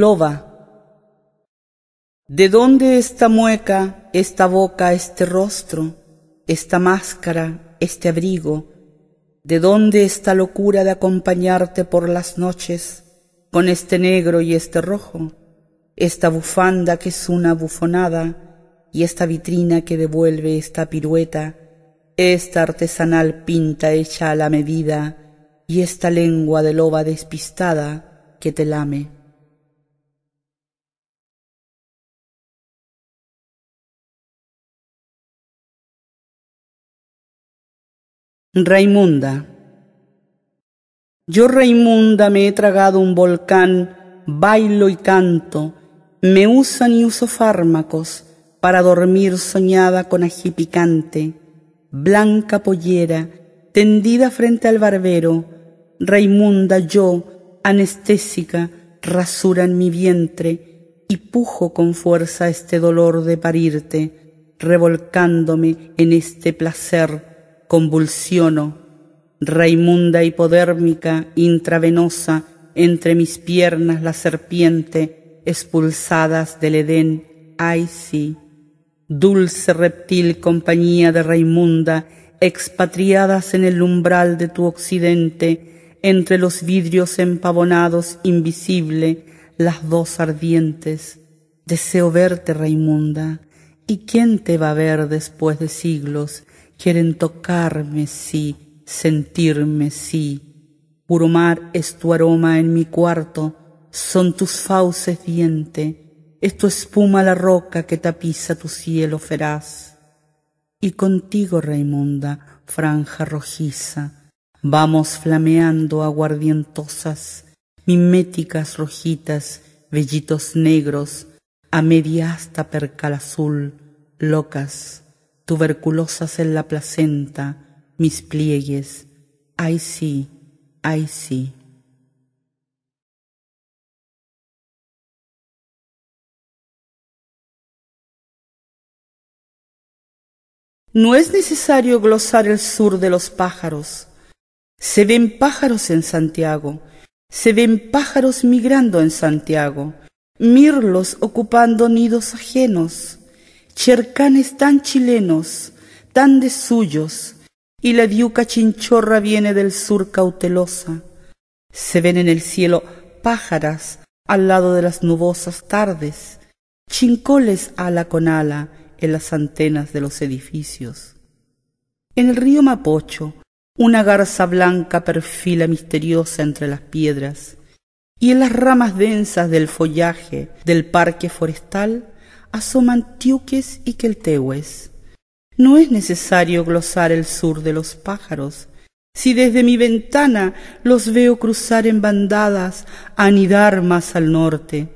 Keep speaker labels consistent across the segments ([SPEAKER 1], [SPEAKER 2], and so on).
[SPEAKER 1] loba. ¿De dónde esta mueca, esta boca, este rostro, esta máscara, este abrigo? ¿De dónde esta locura de acompañarte por las noches con este negro y este rojo, esta bufanda que es una bufonada y esta vitrina que devuelve esta pirueta, esta artesanal pinta hecha a la medida y esta lengua de loba despistada que te lame? Raimunda. Yo, Raimunda, me he tragado un volcán, bailo y canto, me usan y uso fármacos para dormir soñada con ají picante, blanca pollera, tendida frente al barbero, Raimunda, yo, anestésica, rasura en mi vientre y pujo con fuerza este dolor de parirte, revolcándome en este placer convulsiono, raimunda hipodérmica intravenosa, entre mis piernas la serpiente, expulsadas del Edén, ay sí, dulce reptil compañía de raimunda, expatriadas en el umbral de tu occidente, entre los vidrios empavonados invisible, las dos ardientes, deseo verte raimunda, ¿y quién te va a ver después de siglos? Quieren tocarme, sí, sentirme, sí. Puro mar es tu aroma en mi cuarto, son tus fauces diente, es tu espuma la roca que tapiza tu cielo feraz. Y contigo, Raimunda, franja rojiza, vamos flameando aguardientosas, miméticas rojitas, vellitos negros, a media hasta percal azul, locas tuberculosas en la placenta, mis pliegues, ay sí, ay sí. No es necesario glosar el sur de los pájaros. Se ven pájaros en Santiago, se ven pájaros migrando en Santiago, mirlos ocupando nidos ajenos, Chercanes tan chilenos, tan de suyos, y la diuca chinchorra viene del sur cautelosa. Se ven en el cielo pájaras al lado de las nubosas tardes, chincoles ala con ala en las antenas de los edificios. En el río Mapocho, una garza blanca perfila misteriosa entre las piedras, y en las ramas densas del follaje del parque forestal asoman tiuques y queltehues. No es necesario glosar el sur de los pájaros, si desde mi ventana los veo cruzar en bandadas, anidar más al norte.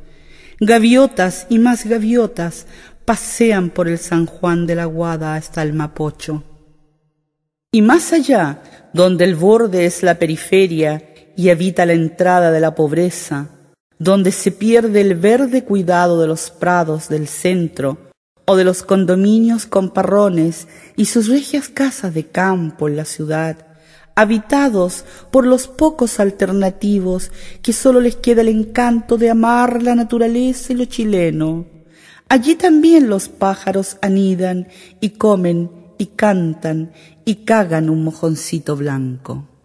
[SPEAKER 1] Gaviotas y más gaviotas pasean por el San Juan de la Guada hasta el Mapocho. Y más allá, donde el borde es la periferia y habita la entrada de la pobreza, donde se pierde el verde cuidado de los prados del centro o de los condominios con parrones y sus regias casas de campo en la ciudad, habitados por los pocos alternativos que solo les queda el encanto de amar la naturaleza y lo chileno. Allí también los pájaros anidan y comen y cantan y cagan un mojoncito blanco.